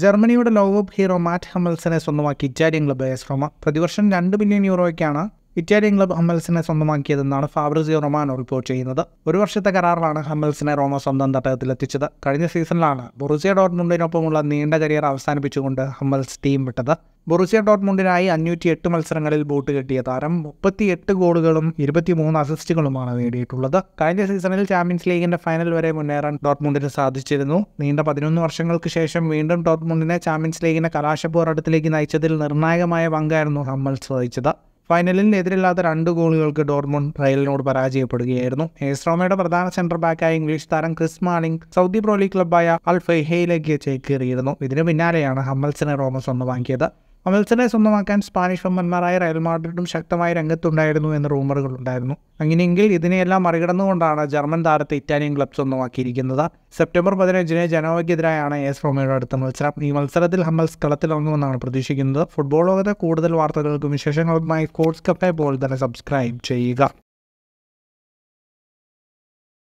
ജർമ്മനിയുടെ ലോകകപ്പ് ഹീറോ മാറ്റ് ഹമ്മൽസിനെ സ്വന്തമാക്കി ഇറ്റാലിയൻ ക്ലബ് എസ് റോമ പ്രതിവർഷം രണ്ട് ബില്യൺ യൂറോയ്ക്കാണ് ഇറ്റാലിയൻ ക്ലബ് ഹമ്മൽസിനെ സ്വന്തമാക്കിയതെന്നാണ് ഫാബ്രിസിയോ റൊമാനോ റിപ്പോർട്ട് ചെയ്യുന്നത് ഒരു വർഷത്തെ കരാറിലാണ് ഹമ്മൽസിനെ റോമ സ്വന്തം എത്തിച്ചത് കഴിഞ്ഞ സീസണിലാണ് ബൊറുസിയ ഡോട്ട്മുണ്ടിനൊപ്പമുള്ള നീണ്ട കരിയർ അവസാനിപ്പിച്ചുകൊണ്ട് ഹമ്മൽസ് ടീം വിട്ടത് ബൊറുസിയ ഡോട്ട്മുണ്ടിനായി അഞ്ഞൂറ്റി എട്ട് മത്സരങ്ങളിൽ ബോട്ട് കെട്ടിയ താരം മുപ്പത്തി എട്ട് ഗോളുകളും ഇരുപത്തിമൂന്ന് അസിസ്റ്റുകളുമാണ് നേടിയിട്ടുള്ളത് കഴിഞ്ഞ സീസണിൽ ചാമ്പ്യൻസ് ലീഗിന്റെ ഫൈനൽ വരെ മുന്നേറാൻ ഡോട്ട്മുണ്ടിന് സാധിച്ചിരുന്നു നീണ്ട പതിനൊന്ന് വർഷങ്ങൾക്ക് ശേഷം വീണ്ടും ഡോട്ട്മുണ്ടിനെ ചാമ്പ്യൻസ് ലീഗിന്റെ കലാശ പോരാട്ടത്തിലേക്ക് നയിച്ചതിൽ നിർണായകമായ പങ്കായിരുന്നു ഹമ്മൽസ് വഹിച്ചത് ഫൈനലിൽ എതിരില്ലാത്ത രണ്ട് ഗോളുകൾക്ക് ഡോർമോണ്ട് റയലിനോട് പരാജയപ്പെടുകയായിരുന്നു ഏസ്ട്രോമയുടെ പ്രധാന സെന്റർ ബാക്കായ ഇംഗ്ലീഷ് താരം Chris Manning Saudi pro league ക്ലബായ അൽ ഫെഹയിലേക്ക് ചേക്കേറിയിരുന്നു ഇതിനു പിന്നാലെയാണ് ഹമ്മൽസിനെ റോമസ് ഒന്ന് വാങ്ങിയത് മത്സരെ സ്വന്തമാക്കാൻ സ്പാനിഷ് വമ്പന്മാരായ റയൽ മാഡ്രിഡും ശക്തമായ രംഗത്തുണ്ടായിരുന്നു എന്ന് ഉണ്ടായിരുന്നു അങ്ങനെയെങ്കിൽ ഇതിനെയെല്ലാം മറികടന്നുകൊണ്ടാണ് ജർമ്മൻ താരത്തെ ഇറ്റാലിയൻ ക്ലബ് സ്വന്തമാക്കിയിരിക്കുന്നത് സെപ്റ്റംബർ പതിനഞ്ചിന് ജനോവയ്ക്കെതിരായാണ് എസ് റോമയുടെ അടുത്ത മത്സരം ഈ മത്സരത്തിൽ ഹമ്മൽസ് കളത്തിലിറങ്ങുമെന്നാണ് പ്രതീക്ഷിക്കുന്നത് ഫുട്ബോൾ ലോകത്തെ കൂടുതൽ വാർത്തകൾക്കും വിശേഷങ്ങൾക്കുമായി സ്പോർട്സ് കപ്പെ പോലെ തന്നെ സബ്സ്ക്രൈബ് ചെയ്യുക